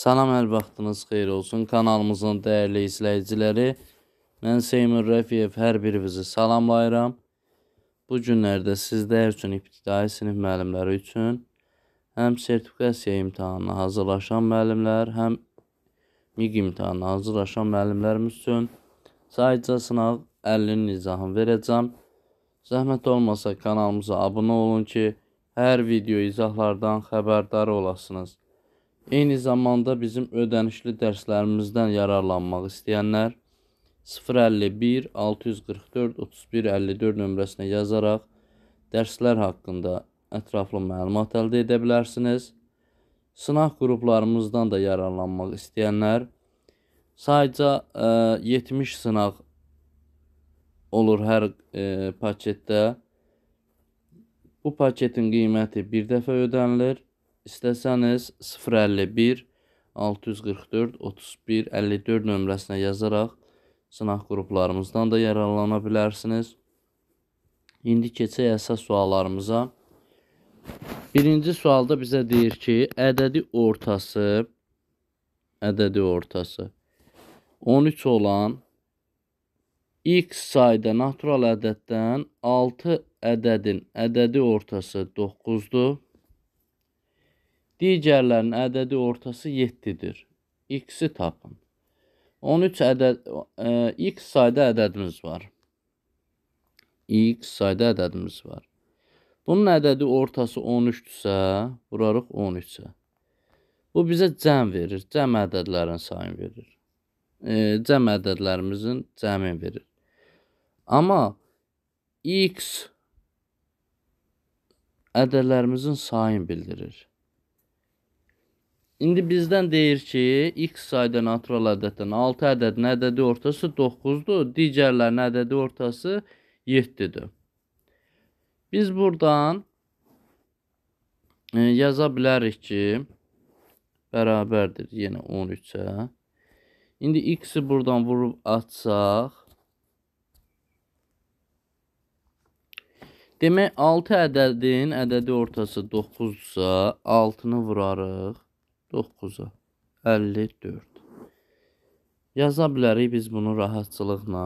Salam, əl vaxtınız xeyir olsun. Kanalımızın dəyərli izləyiciləri, mən Seymur Rəfiyev hər birinizi salamlayıram. Bu günlərdə sizlər üçün ibtidai sinif müəllimləri üçün həm sertifikasiya imtahanına hazırlaşan müəllimlər, həm MİQ imtahanına hazırlaşan müəllimlərimiz üçün sayıca sınaq 50-nin izahını verəcəm. Zəhmət olmasa kanalımıza abunə olun ki, hər video izahlardan xəbərdar olasınız. Eyni zamanda bizim ödənişli dərslərimizdən yararlanmaq istəyənlər 051 644 31 54 nömrəsinə yazaraq dərslər haqqında ətraflı məlumat əldə edə bilərsiniz. Sınaq qruplarımızdan da yararlanmaq istəyənlər sadəcə ə, 70 sınaq olur hər ə, e, paketdə. Bu paketin qiyməti bir dəfə ödənilir İstəsəniz 051 644 31 54 nömrəsinə yazaraq sınaq qruplarımızdan da yararlana bilərsiniz. İndi keçək əsas suallarımıza. Birinci sualda bizə deyir ki, ədədi ortası ədədi ortası 13 olan x sayda natural ədəddən 6 ədədin ədədi ortası 9-dur. Digərlərinin ədədi ortası 7-dir. X-i tapın. 13 ədəd ə, e, x sayda ədədimiz var. X sayda ədədimiz var. Bunun ədədi ortası 13-dürsə, vurarıq 13-ə. Bu bizə cəm verir. Cəm ədədlərin sayını verir. E, cəm ədədlərimizin cəmini verir. Amma x ədədlərimizin sayını bildirir. İndi bizdən deyir ki, x sayda natural ədəddən 6 ədədin ədədi ortası 9-dur, digərlərin ədədi ortası 7-dir. Biz buradan e, yaza bilərik ki, bərabərdir yenə 13-ə. İndi x-i buradan vurub atsaq, Demək 6 ədədin ədədi ortası 9-dursa, 6-nı vurarıq. 9-a 54. Yaza bilərik biz bunu rahatçılıqla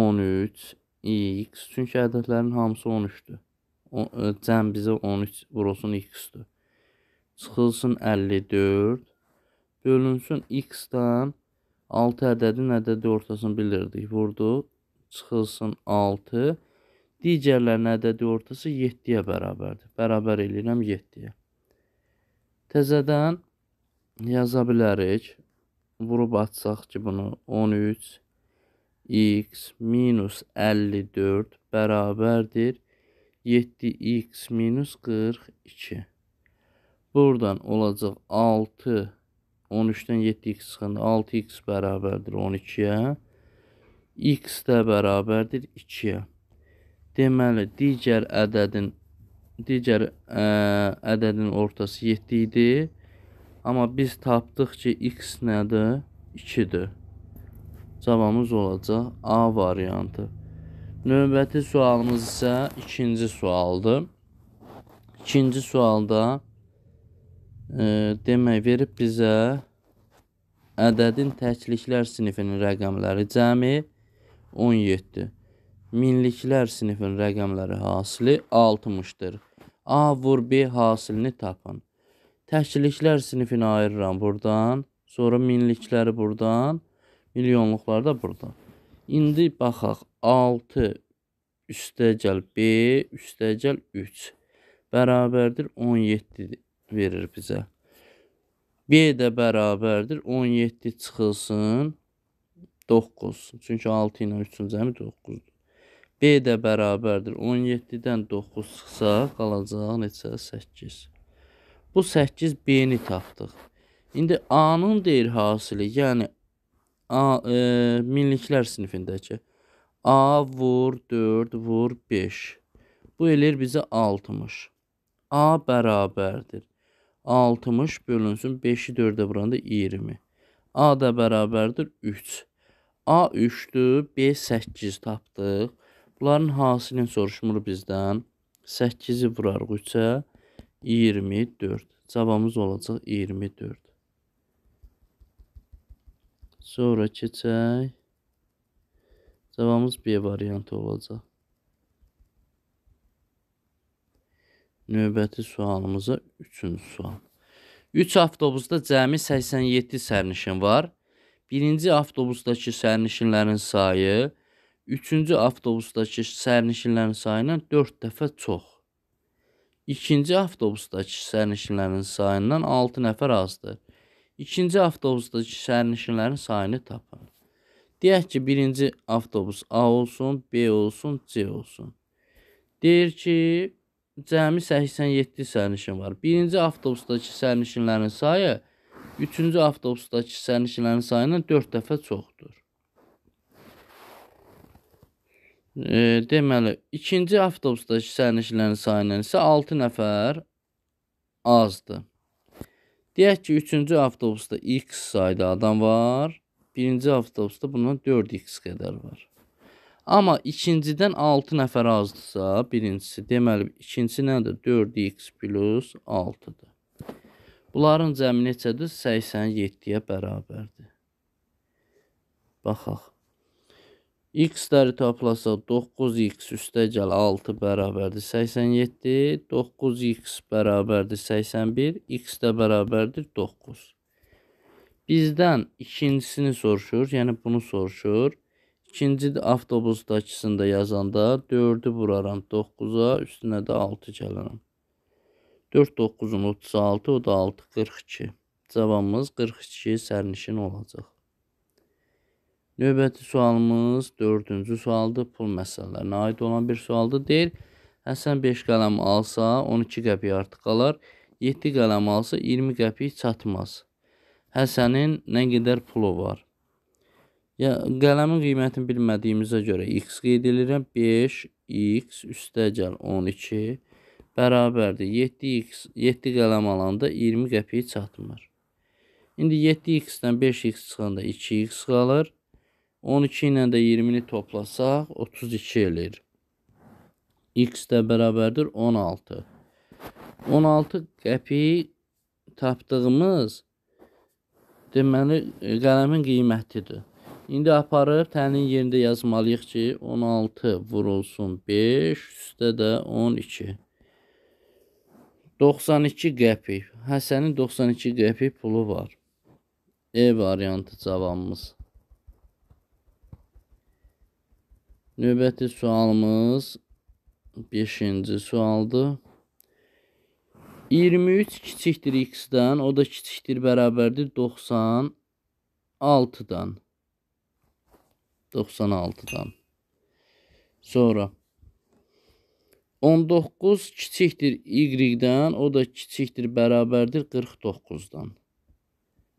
13, x, çünki ədədlərin hamısı 13-dür. E, cəm bizə 13 vurulsun x-dür. Çıxılsın 54, bölünsün x-dan 6 ədədin ədədi ortasını bilirdik. Vurdu, çıxılsın 6, digərlərin ədədi ortası 7-yə bərabərdir. Bərabər eləyirəm 7-yə. Təzədən yaza bilərik. Vurub atsaq ki, bunu 13 x minus 54 bərabərdir 7x minus 42. Buradan olacaq 6, 13-dən 7x çıxanda 6x bərabərdir 12-yə. x də bərabərdir 2-yə. Deməli, digər ədədin digər ə, e, ədədin ortası 7 idi. Amma biz tapdıq ki, x nədir? 2-dir. Cavabımız olacaq A variantı. Növbəti sualımız isə ikinci sualdır. İkinci sualda ə, e, demək verib bizə ədədin təkliklər sinifinin rəqəmləri cəmi 17. Minliklər sinifinin rəqəmləri hasili 60-dır. A vur B hasilini tapın. Təkliklər sinifini ayırıram buradan. Sonra minlikləri buradan. Milyonluqlar da buradan. İndi baxaq. 6 üstəgəl B üstəgəl 3 bərabərdir 17 verir bizə. B də bərabərdir 17 çıxılsın 9. Çünki 6 ilə 3-ün cəmi 9-dur. B də bərabərdir. 17-dən 9 çıxsa, qalacaq neçə? 8. Bu 8 B-ni tapdıq. İndi A-nın deyir hasili, yəni A, e, minliklər sinifindəki. A vur 4 vur 5. Bu eləyir bizə 60. A bərabərdir. 60 bölünsün 5-i 4-ə vuranda 20. A da bərabərdir 3. A 3-dür, B 8 tapdıq. Bunların hansının soruşmur bizdən? 8-i vurarıq 3-ə 24. Cavabımız olacaq 24. Sonra keçək. Cavabımız B variantı olacaq. Növbəti sualımıza 3-cü sual. 3 avtobusda cəmi 87 sərnişin var. Birinci avtobusdakı sərnişinlərin sayı 1. Üçüncü avtobusdakı sərnişinlərin sayından 4 dəfə çox. İkinci avtobusdakı sərnişinlərin sayından 6 nəfər azdır. İkinci avtobusdakı sərnişinlərin sayını tapın. Deyək ki, birinci avtobus A olsun, B olsun, C olsun. Deyir ki, cəmi 87 sərnişin var. Birinci avtobusdakı sərnişinlərin sayı üçüncü avtobusdakı sərnişinlərin sayından 4 dəfə çoxdur. E, deməli, ikinci avtobusdakı sərnişinlərin sayından isə 6 nəfər azdır. Deyək ki, üçüncü avtobusda x sayda adam var. Birinci avtobusda bundan 4x qədər var. Amma ikincidən 6 nəfər azdırsa, birincisi deməli, ikincisi nədir? 4x plus 6-dır. Bunların cəmi neçədir? 87-yə bərabərdir. Baxaq. X-ləri toplasaq 9x üstəgəl 6 bərabərdir 87, 9x bərabərdir 81, x də bərabərdir 9. Bizdən ikincisini soruşur, yəni bunu soruşur. İkinci avtobusdakısında yazanda 4-ü vuraram 9-a, üstünə də 6 gəlirəm. 4 9-un 36, o da 6 42. Cavabımız 42 sərnişin olacaq. Növbəti sualımız dördüncü sualdır. Pul məsələlərinə aid olan bir sualdır. Deyir, Həsən 5 qələm alsa 12 qəpik artıq qalar, 7 qələm alsa 20 qəpik çatmaz. Həsənin nə qədər pulu var? Ya, qələmin qiymətini bilmədiyimizə görə x qeyd edirəm. 5x üstəgəl 12 bərabərdir. 7x 7 qələm alanda 20 qəpik çatmır. İndi 7x-dən 5x çıxanda 2x qalır. 12 ilə də 20-ni toplasaq 32 eləyir. X də bərabərdir 16. 16 qəpik tapdığımız deməli qələmin qiymətidir. İndi aparıb tənin yerində yazmalıyıq ki, 16 vurulsun 5, üstə də 12. 92 qəpik. Həsənin 92 qəpik pulu var. E variantı cavabımız. Növbəti sualımız 5-ci sualdır. 23 kiçikdir x-dən, o da kiçikdir bərabərdir 96-dan. 96-dan. Sonra 19 kiçikdir y-dən, o da kiçikdir bərabərdir 49-dan.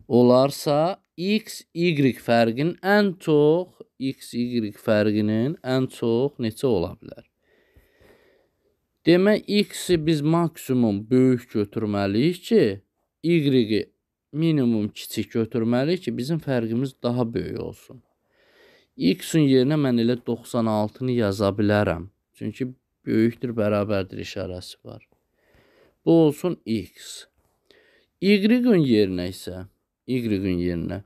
Olarsa x, y fərqin ən çox x, y fərqinin ən çox neçə ola bilər? Demək, x-i biz maksimum böyük götürməliyik ki, y-i minimum kiçik götürməliyik ki, bizim fərqimiz daha böyük olsun. X-in yerinə mən elə 96-nı yaza bilərəm. Çünki böyükdür, bərabərdir işarəsi var. Bu olsun x. Y-in yerinə isə, y-in yerinə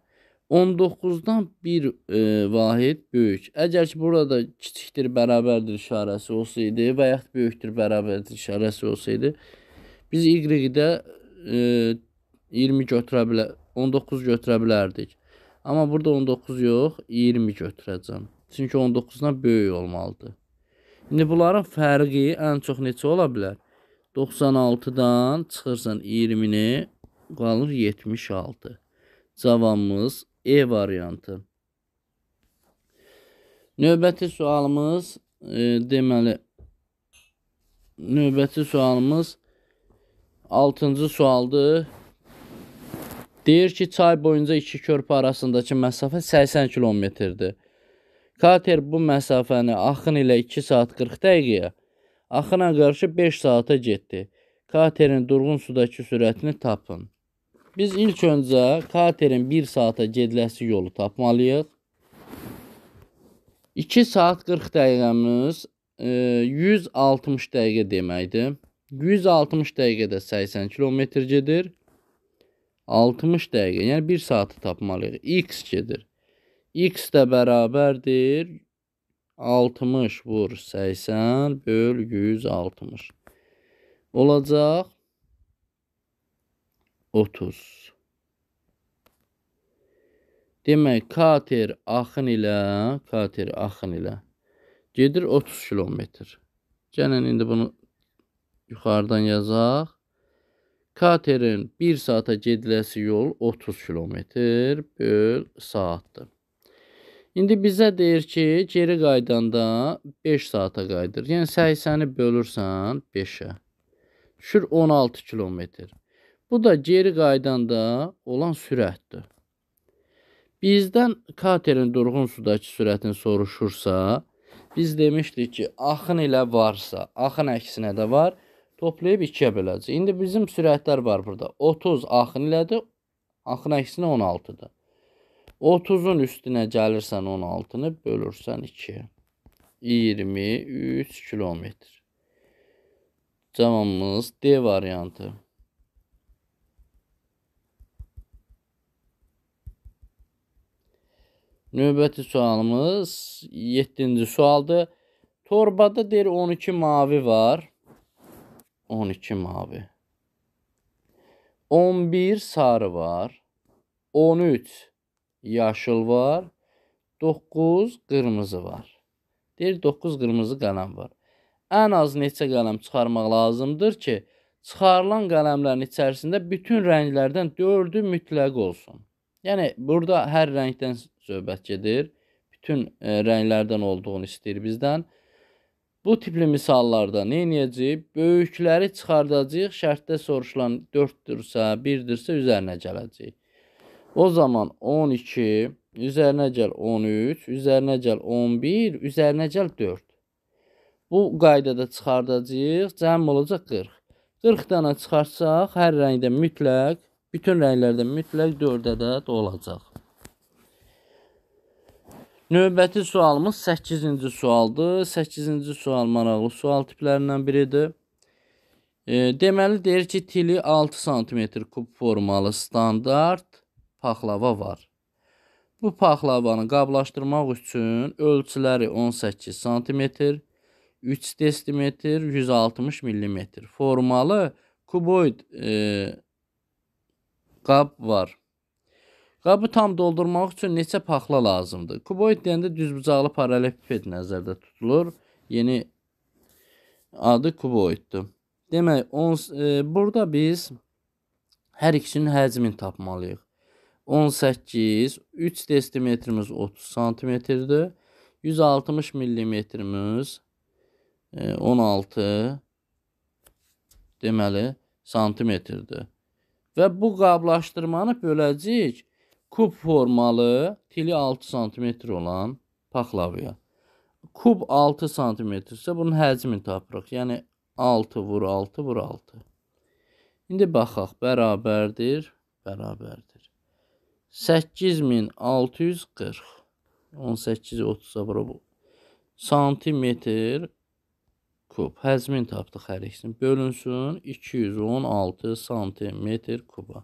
19-dan 1 e, vahid böyük. Əgər ki, burada kiçikdir, bərabərdir işarəsi olsaydı və yaxud böyükdür, bərabərdir işarəsi olsaydı, biz y-də e, 20 götürə bilə 19 götürə bilərdik. Amma burada 19 yox, 20 götürəcəm. Çünki 19-dan böyük olmalıdır. İndi bunların fərqi ən çox neçə ola bilər? 96-dan çıxırsan 20-ni, qalır 76. Cavabımız E variantı. Növbəti sualımız e, deməli növbəti sualımız 6-cı sualdır. Deyir ki, çay boyunca iki körpü arasındakı məsafə 80 kilometrdir. Kater bu məsafəni axın ilə 2 saat 40 dəqiqəyə, axına qarşı 5 saata getdi. Katerin durğun sudakı sürətini tapın. Biz ilk öncə katerin 1 saata gediləsi yolu tapmalıyıq. 2 saat 40 dəqiqəmiz 160 e, dəqiqə deməkdir. 160 dəqiqədə 80 km gedir. 60 dəqiqə, yəni 1 saatı tapmalıyıq. X gedir. X də bərabərdir 60 vur 80 böl 160. Olacaq 30 Demək, kater axın ilə, kater axın ilə gedir 30 kilometr. Gəlin, indi bunu yuxarıdan yazaq. Katerin 1 saata gediləsi yol 30 kilometr böl saatdır. İndi bizə deyir ki, geri qaydanda 5 saata qayıdır. Yəni 80-i bölürsən 5-ə. Düşür 16 kilometr. Bu da geri qaydanda olan sürətdir. Bizdən katerin durğun sudakı sürətini soruşursa, biz demişdik ki, axın ilə varsa, axın əksinə də var, toplayıb ikiyə böləcək. İndi bizim sürətlər var burada. 30 axın ilədir, axın əksinə 16-dır. 30-un üstünə gəlirsən 16-nı bölürsən 2-yə. 23 kilometr. Cavabımız D variantı. Növbəti sualımız 7-ci sualdır. Torbada deyir 12 mavi var. 12 mavi. 11 sarı var. 13 yaşıl var. 9 qırmızı var. Deyir 9 qırmızı qələm var. Ən az neçə qələm çıxarmaq lazımdır ki, çıxarılan qələmlərin içərisində bütün rənglərdən 4-ü mütləq olsun. Yəni burada hər rəngdən söhbət gedir. Bütün e, rənglərdən olduğunu istəyir bizdən. Bu tipli misallarda nə edəcəyik? Böyükləri çıxardacağıq. Şərtdə soruşulan 4-dürsə, 1-dirsə üzərinə gələcək. O zaman 12 üzərinə gəl 13, üzərinə gəl 11, üzərinə gəl 4. Bu qaydada çıxardacağıq. Cəm olacaq 40. 40 dənə çıxarsaq hər rəngdə mütləq Bütün rənglərdə mütləq 4 ədəd olacaq. Növbəti sualımız 8-ci sualdır. 8-ci sual maraqlı sual tiplərindən biridir. E, deməli deyir ki, tili 6 sm kub formalı standart paxlava var. Bu paxlavanı qablaşdırmaq üçün ölçüləri 18 sm, 3 dm, 160 mm. Formalı kuboid e, qab var. Qabı tam doldurmaq üçün neçə paxla lazımdır? Kuboid deyəndə düzbucaqlı paralelipiped nəzərdə tutulur. Yeni adı kuboiddir. Demək, on, e, burada biz hər ikisinin həcmini tapmalıyıq. 18, 3 desimetrimiz 30 santimetrdir. 160 millimetrimiz 16 e, deməli santimetrdir. Və bu qablaşdırmanı böləcək kub formalı, tili 6 sm olan paxlavaya. Kub 6 sm isə bunun həcmini tapırıq. Yəni 6 vur 6 vur 6. İndi baxaq, bərabərdir, bərabərdir. 8640 18 30-a vurub santimetr kub. Həcmin tapdıq hər ikisini. Bölünsün 216 santimetr kuba.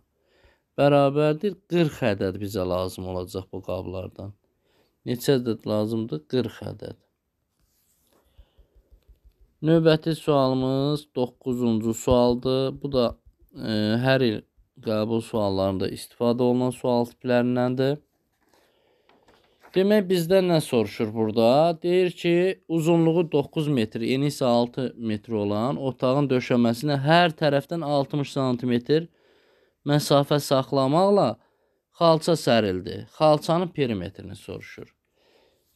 Bərabərdir 40 ədəd bizə lazım olacaq bu qablardan. Neçə ədəd lazımdır? 40 ədəd. Növbəti sualımız 9-cu sualdır. Bu da ə, e, hər il qəbul suallarında istifadə olunan sual tiplərindəndir. Demək bizdən nə soruşur burada? Deyir ki, uzunluğu 9 metr, eni isə 6 metr olan otağın döşəməsinə hər tərəfdən 60 sm məsafə saxlamaqla xalça sərildi. Xalçanın perimetrini soruşur.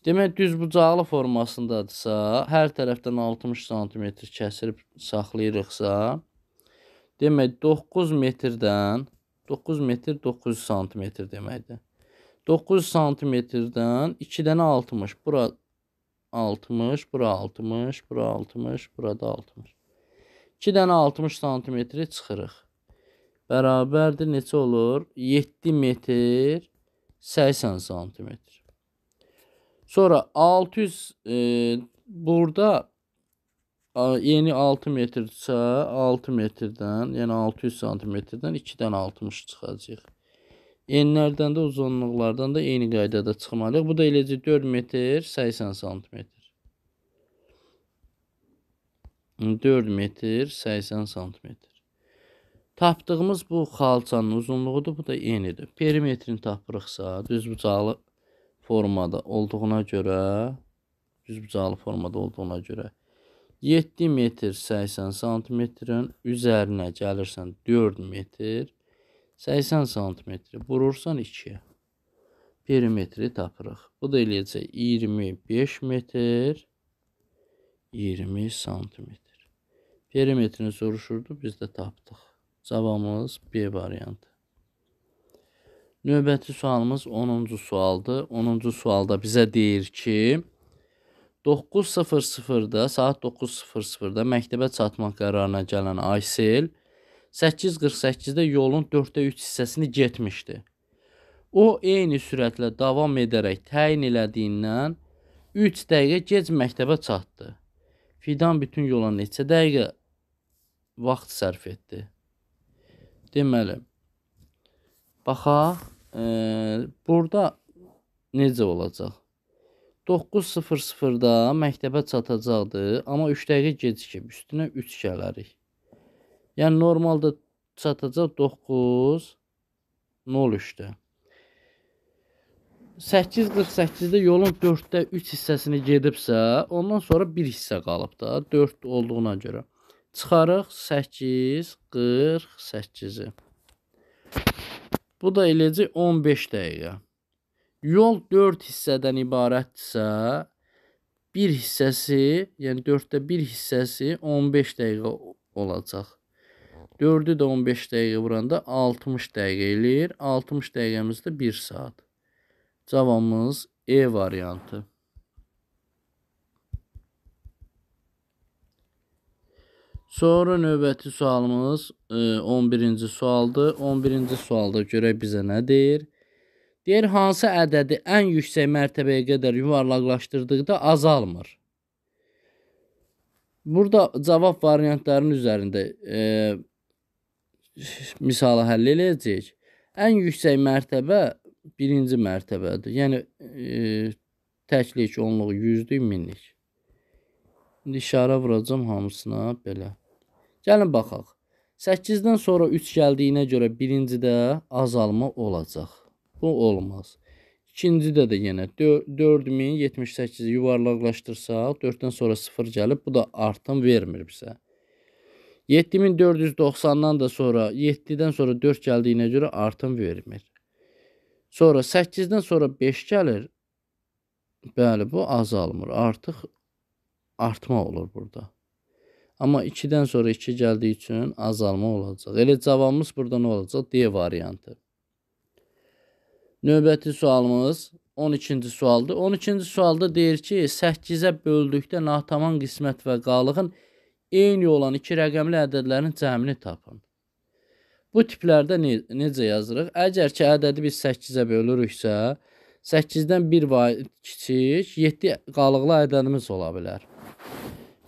Demək düzbucaqlı formasındadırsa, hər tərəfdən 60 sm kəsirib saxlayırıqsa, demək 9 metrdən 9 metr 9 sm deməkdir. 9 santimetrdən 2 dənə 60. Bura 60, bura 60, bura 60, burada 60. 2 dənə 60 santimetri çıxırıq. Bərabərdir, neçə olur? 7 metr 80 santimetr. Sonra 600 e, burada yeni 6 metrdirsə 6 metrdən, yəni 600 santimetrdən 2-dən 60 çıxacaq. Enlərdən də uzunluqlardan da eyni qaydada çıxmalıyıq. Bu da eləcə 4 metr 80 sm. 4 metr 80 sm. Tapdığımız bu xalçanın uzunluğudur, bu da eynidir. Perimetrini tapırıqsa, düzbucaqlı formada olduğuna görə, düzbucaqlı formada olduğuna görə 7 metr 80 sm-in üzərinə gəlirsən 4 metr 80 sm vurursan 2-yə. Perimetri tapırıq. Bu da eləyəcək 25 metr 20 sm. Perimetrini soruşurdu, biz də tapdıq. Cavabımız B variantı. Növbəti sualımız 10-cu sualdır. 10-cu sualda bizə deyir ki, 9.00-da, saat 9.00-da məktəbə çatmaq qərarına gələn Aysel, 8.48-də yolun 4-də 3 hissəsini getmişdi. O, eyni sürətlə davam edərək təyin elədiyindən 3 dəqiqə gec məktəbə çatdı. Fidan bütün yola neçə dəqiqə vaxt sərf etdi. Deməli, baxaq, e, burada necə olacaq? 9.00-da məktəbə çatacaqdı, amma 3 dəqiqə gecikib, üstünə 3 gələrik. Yəni normalda çatacaq 9 03-də. 8.48-də yolun 4-də 3 hissəsini gedibsə, ondan sonra 1 hissə qalıb da, 4 olduğuna görə. Çıxarıq 8.48-i. Bu da eləcə 15 dəqiqə. Yol 4 hissədən ibarətdirsə, 1 hissəsi, yəni 4-də 1 hissəsi 15 dəqiqə olacaq. 4-ü də 15 dəqiqə vuranda 60 dəqiqə eləyir. 60 dəqiqəmiz də 1 saat. Cavabımız E variantı. Sonra növbəti sualımız 11-ci e, sualdır. 11-ci sualda görək bizə nə deyir? Deyir, hansı ədədi ən yüksək mərtəbəyə qədər yuvarlaqlaşdırdıqda azalmır? Burada cavab variantlarının üzərində e, misala həll eləyəcəyik. Ən yüksək mərtəbə birinci mərtəbədir. Yəni e, təklik, onluq, yüzlük, minlik. İndi işarə vuracam hamısına belə. Gəlin baxaq. 8-dən sonra 3 gəldiyinə görə birincidə azalma olacaq. Bu olmaz. İkincidə də yenə 4078 yuvarlaqlaşdırsaq, 4-dən sonra 0 gəlib, bu da artım vermir bizə. 7490-dan da sonra 7-dən sonra 4 gəldiyinə görə artım vermir. Sonra 8-dən sonra 5 gəlir. Bəli, bu azalmır. Artıq artma olur burada. Amma 2-dən sonra 2 gəldiyi üçün azalma olacaq. Elə cavabımız burada nə olacaq? D variantı. Növbəti sualımız 12-ci sualdır. 12-ci sualda deyir ki, 8-ə böldükdə nataman qismət və qalığın 2 eyni olan iki rəqəmli ədədlərin cəmini tapın. Bu tiplərdə ne necə yazırıq? Əgər ki, ədədi biz 8-ə bölürüksə, 8-dən 1 kiçik, 7 qalıqlı ədədimiz ola bilər.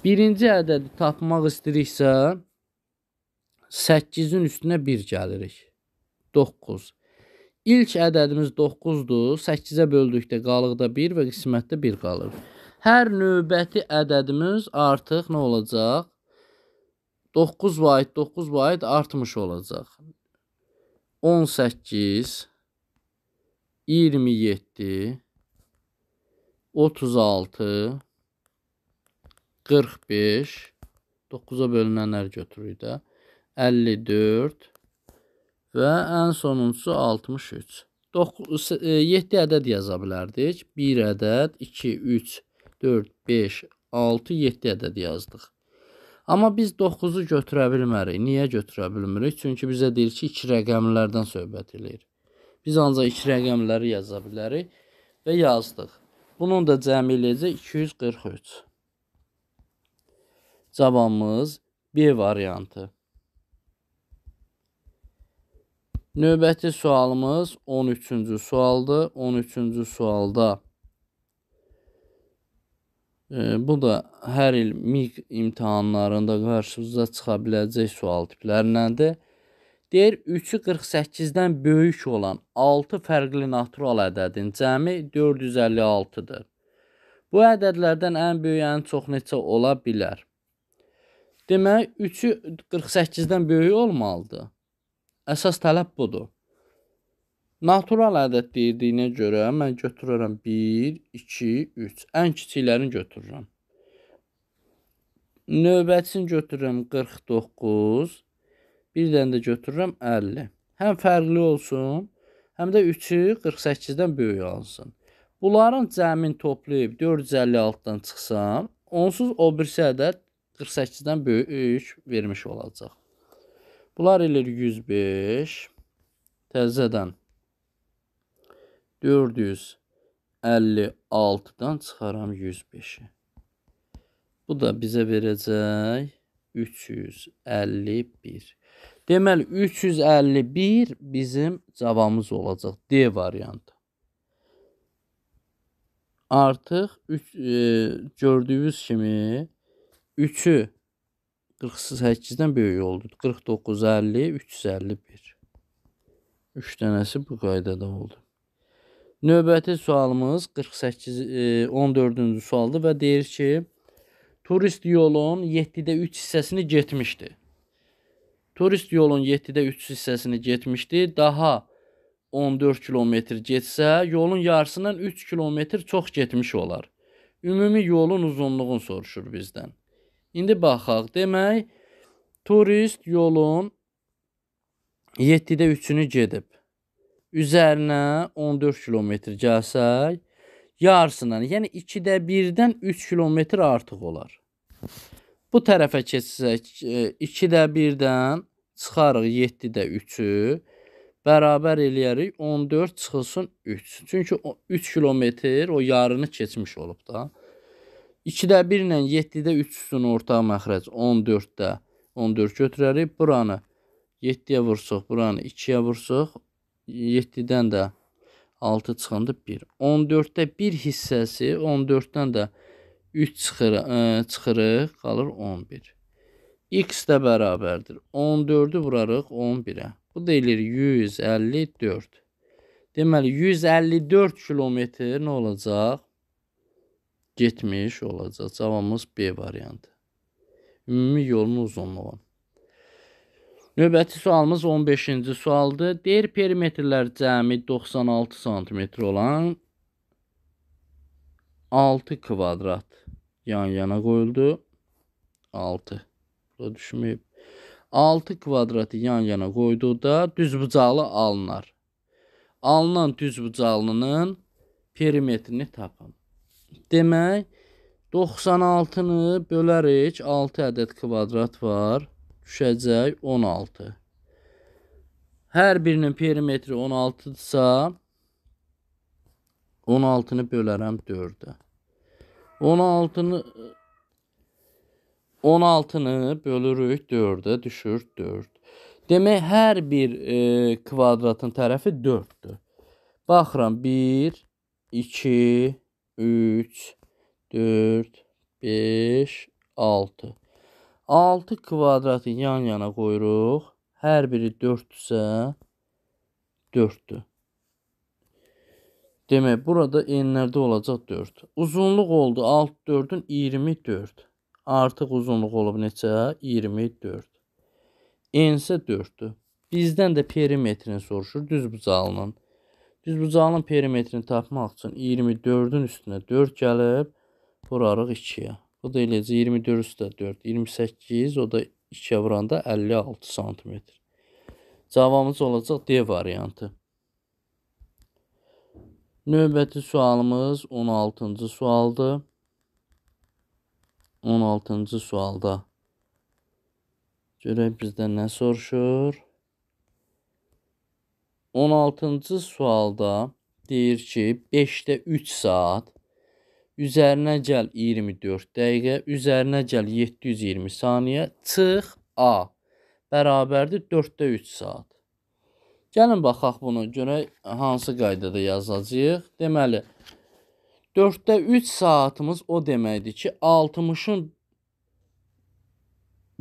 Birinci ədədi tapmaq istəyiriksə, 8-in üstünə 1 gəlirik. 9. İlk ədədimiz 9-dur. 8-ə böldükdə qalıqda 1 və qismətdə 1 qalır. Hər növbəti ədədimiz artıq nə olacaq? 9 vaid 9 vaid artmış olacaq. 18 27 36 45 9-a bölünənlər götürürük də. 54 və ən sonuncusu 63. 9 7 ədəd yaza bilərdik. 1 ədəd, 2 3 4, 5, 6, 7 ədəd yazdıq. Amma biz 9-u götürə bilmərik. Niyə götürə bilmirik? Çünki bizə deyir ki, 2 rəqəmlərdən söhbət eləyir. Biz ancaq 2 rəqəmləri yaza bilərik və yazdıq. Bunun da cəmi eləyəcək 243. Cavabımız B variantı. Növbəti sualımız 13-cü sualdır. 13-cü sualda Bu da hər il MİQ imtahanlarında qarşımıza çıxa biləcək sual tiplərindəndir. Deyir 3-ü 48-dən böyük olan 6 fərqli natural ədədin cəmi 456-dır. Bu ədədlərdən ən böyük, ən çox neçə ola bilər? Demək, 3-ü 48-dən böyük olmalıdır. Əsas tələb budur. Natural ədəd deyildiyinə görə mən götürürəm 1, 2, 3. Ən kiçiklərini götürürəm. Növbətçini götürürəm 49. Bir dənə də götürürəm 50. Həm fərqli olsun, həm də 3-ü 48-dən böyük olsun. Bunların cəmin toplayıb 456-dan çıxsam, onsuz o birisi ədəd 48-dən böyük vermiş olacaq. Bunlar elə 105 təzədən 456-dan çıxaram 105-i. Bu da bizə verəcək 351. Deməli 351 bizim cavabımız olacaq D variantı. Artıq 3 e, gördüyünüz kimi 3-ü 48-dən böyük oldu. 49 50 351. 3 dənəsi bu qaydada oldu. Növbəti sualımız 48 14-cü e, sualdır və deyir ki, turist yolun 7-də 3 hissəsini getmişdi. Turist yolun 7-də 3 hissəsini getmişdi. Daha 14 kilometr getsə, yolun yarısından 3 kilometr çox getmiş olar. Ümumi yolun uzunluğunu soruşur bizdən. İndi baxaq. Demək, turist yolun 7-də 3-ünü gedib üzərinə 14 kilometr gəlsək, yarısından, yəni 2-də 1-dən 3 kilometr artıq olar. Bu tərəfə keçsək, 2-də e, 1-dən çıxarıq 7-də 3-ü, bərabər eləyərik 14 çıxılsın 3. Çünki 3 kilometr o yarını keçmiş olub da. 2-də 1 ilə 7-də 3-ün ortaq məxrəc 14-də 14 götürərik. Buranı 7-yə vursuq, buranı 2-yə vursuq, 7-dən də 6 çıxanda 1. 14-də 1 hissəsi 14-dən də 3 çıxır, ə, çıxırıq, qalır 11. X də bərabərdir. 14-ü vurarıq 11-ə. Bu da eləyir 154. Deməli 154 kilometr nə olacaq? Getmiş olacaq. Cavabımız B variantı. Ümumi yolun uzunluğu. Növbəti sualımız 15-ci sualdır. Deyir perimetrlər cəmi 96 sm olan 6 kvadrat yan-yana qoyuldu. 6. Bura düşməyib. 6 kvadratı yan-yana qoyduqda düzbucaqlı alınar. Alınan düzbucaqlının perimetrini tapın. Demək 96-nı bölərik 6 ədəd kvadrat var düşəcək 16. Hər birinin perimetri 16-dırsa 16-nı bölərəm 4-ə. 16-nı 16-nı bölürük 4-ə, düşür 4. Demək, hər bir e, kvadratın tərəfi 4-dür. Baxıram, 1, 2, 3, 4, 5, 6. 6 kvadratı yan-yana qoyuruq. Hər biri 4-dürsə 4-dür. Demək, burada enlərdə olacaq 4. Uzunluq oldu 6 4-ün 24. Artıq uzunluq olub neçə? 24. En isə 4-dür. Bizdən də perimetrini soruşur düz bucağının. Düz bucağının perimetrini tapmaq üçün 24-ün üstünə 4 gəlib, vurarıq 2-yə. Bu da eləcə 24 üstə 4. 28 o da 2-yə vuranda 56 sm. Cavabımız olacaq D variantı. Növbəti sualımız 16-cı sualdır. 16-cı sualda görək bizdə nə soruşur? 16-cı sualda deyir ki, 5-də 3 saat üzərinə gəl 24 dəqiqə, üzərinə gəl 720 saniyə, çıx A bərabərdir 4-də 3 saat. Gəlin baxaq bunu görək hansı qaydada yazacağıq. Deməli 4-də 3 saatımız o deməkdir ki, 60-ın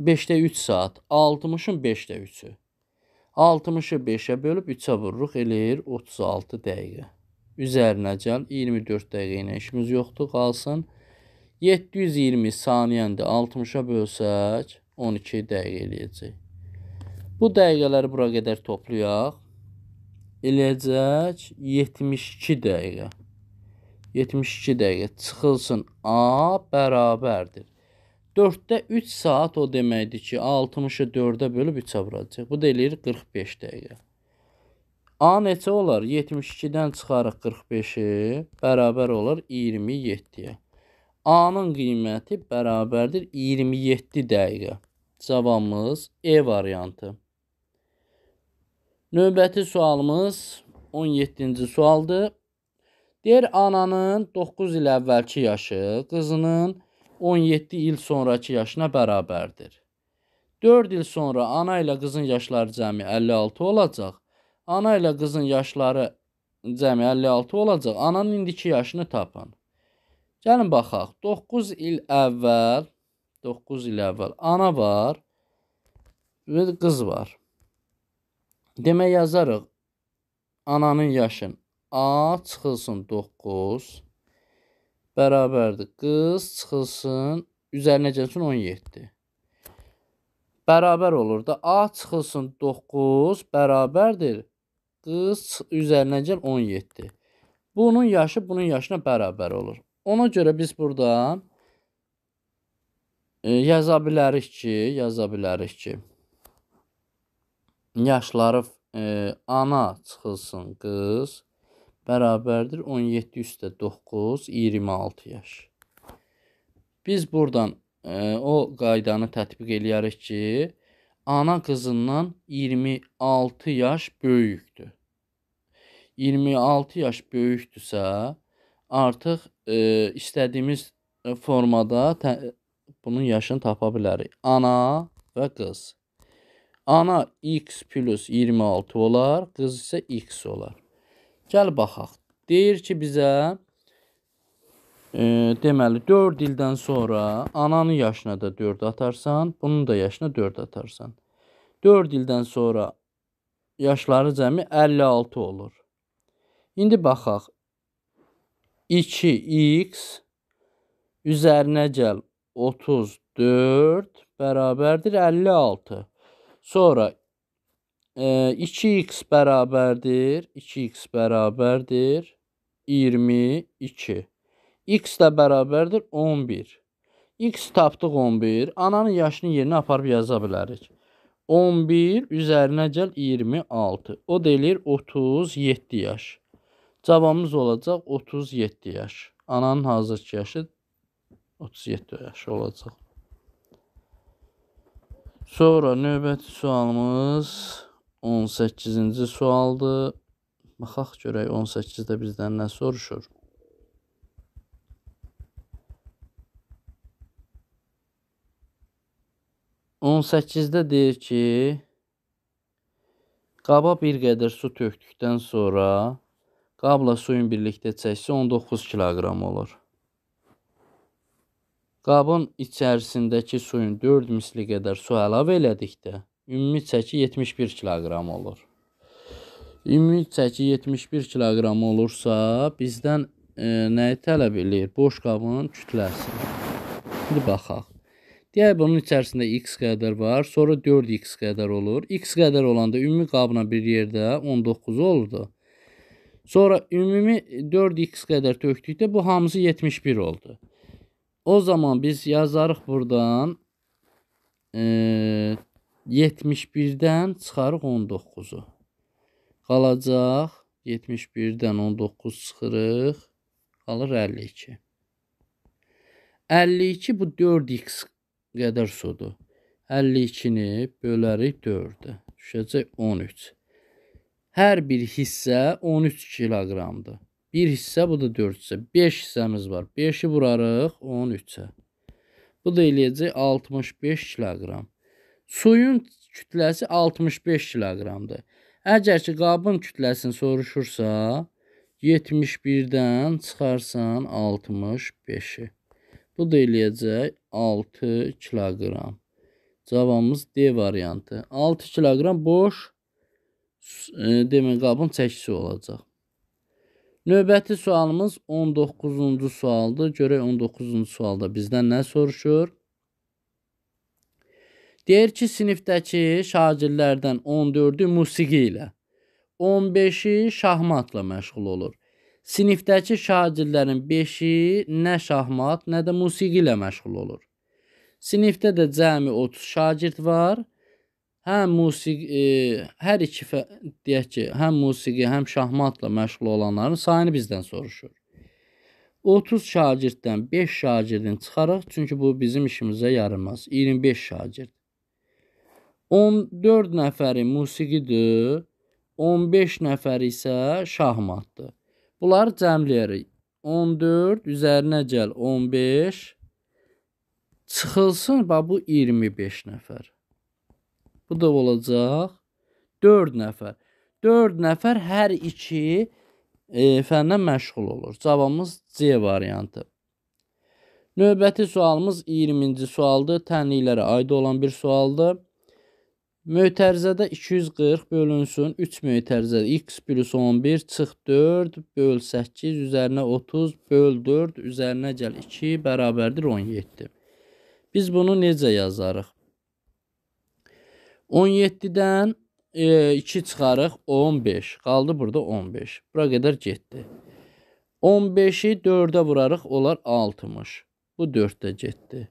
5-də 3 saat, 60-ın 5-də 3-ü. 60-ı 5-ə bölüb 3-ə vururuq, eləyir 36 dəqiqə üzərinə gəl. 24 dəqiqə ilə işimiz yoxdur, qalsın. 720 saniyəndə 60-a bölsək 12 dəqiqə eləyəcək. Bu dəqiqələri bura qədər toplayaq. Eləyəcək 72 dəqiqə. 72 dəqiqə çıxılsın A bərabərdir. 4-də 3 saat o deməkdir ki, 60-ı 4-ə bölüb 3-ə vuracaq. Bu da eləyir 45 dəqiqə. A neçə olar? 72-dən çıxarıq 45-i, bərabər olar 27-yə. A-nın qiyməti bərabərdir 27 dəqiqə. Cavabımız E variantı. Növbəti sualımız 17-ci sualdır. Deyir, ananın 9 il əvvəlki yaşı qızının 17 il sonraki yaşına bərabərdir. 4 il sonra ana ilə qızın yaşları cəmi 56 olacaq. Ana ilə qızın yaşları cəmi 56 olacaq. Ananın indiki yaşını tapın. Gəlin baxaq. 9 il əvvəl 9 il əvvəl ana var və qız var. Demək yazarıq ananın yaşın A çıxılsın 9 bərabərdir. Qız çıxılsın üzərinə gəlsin 17 bərabər olur da A çıxılsın 9 bərabərdir qız üzərinə gəl 17. Bunun yaşı bunun yaşına bərabər olur. Ona görə biz burdan e, yaza bilərik ki, yaza bilərik ki, yaşları e, ana çıxılsın qız bərabərdir 17 üstə 9 26 yaş. Biz burdan e, o qaydanı tətbiq eləyərik ki, ana qızından 26 yaş böyükdür. 26 yaş böyükdürsə, artıq e, istədiyimiz e, formada bunun yaşını tapa bilərik. Ana və qız. Ana x plus 26 olar, qız isə x olar. Gəl baxaq. Deyir ki, bizə e, deməli 4 ildən sonra ananın yaşına da 4 atarsan, bunun da yaşına 4 atarsan. 4 ildən sonra yaşları cəmi 56 olur. İndi baxaq. 2x üzərinə gəl 34 bərabərdir 56. Sonra e, 2x bərabərdir 2x bərabərdir 22. x də bərabərdir 11. x tapdıq 11. Ananın yaşının yerinə aparıb yaza bilərik. 11 üzərinə gəl 26. O deyilir 37 yaş. Cavamız olacaq 37 yaş. Ananın hazırki yaşı 37 yaş olacaq. Sonra növbəti sualımız 18-ci sualdır. Baxaq görək 18-də bizdən nə soruşur? On səkkizdə deyir ki, qaba bir qədər su tökdükdən sonra Qabla suyun birlikdə çəksə 19 kiloqram olur. Qabın içərisindəki suyun 4 misli qədər su əlavə elədikdə ümumi çəki 71 kiloqram olur. Ümumi çəki 71 kiloqram olursa, bizdən e, nəyi tələb eləyir? Boş qabın kütləsi. İndi baxaq. Deyək bunun içərisində x qədər var, sonra 4x qədər olur. x qədər olanda ümumi qabla bir yerdə 19 olurdu. Sonra ümumi 4x qədər tökdükdə bu hamısı 71 oldu. O zaman biz yazarıq buradan e, 71-dən çıxarıq 19-u. Qalacaq 71-dən 19 çıxırıq. Qalır 52. 52 bu 4x qədər sudur. 52-ni bölərik 4-ə. Düşəcək 13. Hər bir hissə 13 kiloqramdır. Bir hissə bu da 4 hissə. 5 hissəmiz var. 5-i vurarıq 13-ə. Hə. Bu da eləyəcək 65 kiloqram. Suyun kütləsi 65 kiloqramdır. Əgər ki qabın kütləsini soruşursa, 71-dən çıxarsan 65-i. Bu da eləyəcək 6 kiloqram. Cavabımız D variantı. 6 kiloqram boş demək qabın çəkisi olacaq. Növbəti sualımız 19-cu sualdır. Görək 19-cu sualda bizdən nə soruşur? Deyir ki, sinifdəki şagirdlərdən 14-ü musiqi ilə, 15-i şahmatla məşğul olur. Sinifdəki şagirdlərin 5-i nə şahmat, nə də musiqi ilə məşğul olur. Sinifdə də cəmi 30 şagird var həm musiqi, e, hər iki deyək ki, həm musiqi, həm şahmatla məşğul olanların sayını bizdən soruşur. 30 şagirddən 5 şagirdin çıxaraq, çünki bu bizim işimizə yaramaz. 25 şagird. 14 nəfəri musiqidir, 15 nəfəri isə şahmatdır. Bunları cəmləyirik. 14 üzərinə gəl 15 çıxılsın bax bu 25 nəfər. Bu da olacaq 4 nəfər. 4 nəfər hər iki e, fəndən məşğul olur. Cavabımız C variantı. Növbəti sualımız 20-ci sualdır. Tənliklərə aid olan bir sualdır. Mötərzədə 240 bölünsün 3 mötərzə x plus 11 çıx 4 böl 8 üzərinə 30 böl 4 üzərinə gəl 2 bərabərdir 17. Biz bunu necə yazarıq? 17-dən e, 2 çıxarıq 15. Qaldı burada 15. Bura qədər getdi. 15-i 4-ə vurarıq, olar 60. Bu 4-də getdi.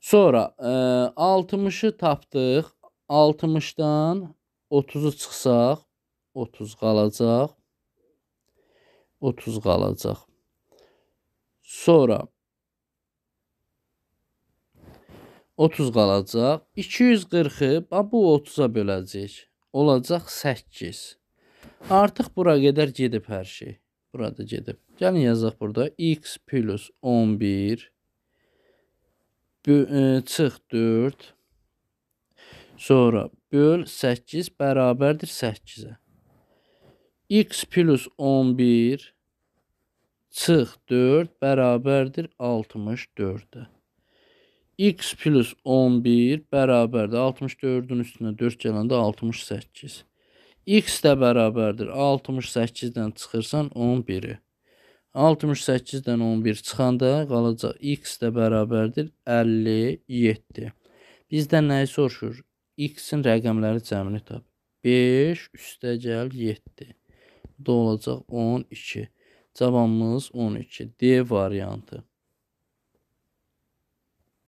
Sonra e, 60-ı tapdıq. 60-dan 30-u çıxsaq 30 qalacaq. 30 qalacaq. Sonra 30 qalacaq. 240-ı bu 30-a böləcək. Olacaq 8. Artıq bura qədər gedib hər şey. Burada gedib. Gəlin yazaq burada. x plus 11 e, çıx 4 sonra böl 8 bərabərdir 8-ə. x plus 11 çıx 4 bərabərdir 64-ə x plus 11 bərabərdir 64-ün üstünə 4 gələndə 68. x də bərabərdir 68-dən çıxırsan 11-i. 68-dən 11 çıxanda qalacaq x də bərabərdir 57. Bizdən nəyi soruşur? x-in rəqəmləri cəmini tap. 5 üstə gəl 7. Bu da olacaq 12. Cavabımız 12. D variantı.